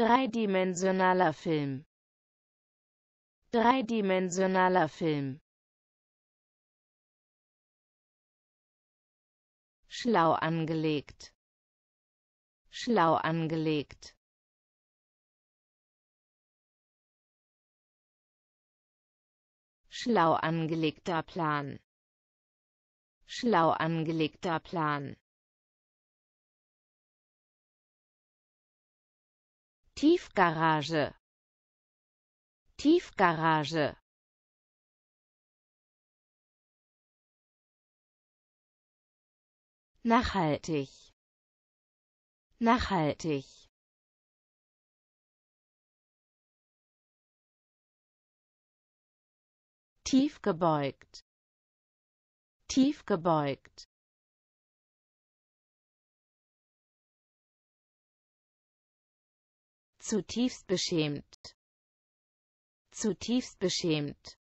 Dreidimensionaler Film. Dreidimensionaler Film. Schlau angelegt. Schlau angelegt. Schlau angelegter Plan. Schlau angelegter Plan. Tiefgarage Tiefgarage Nachhaltig Nachhaltig Tiefgebeugt Tiefgebeugt Zutiefst beschämt. Zutiefst beschämt.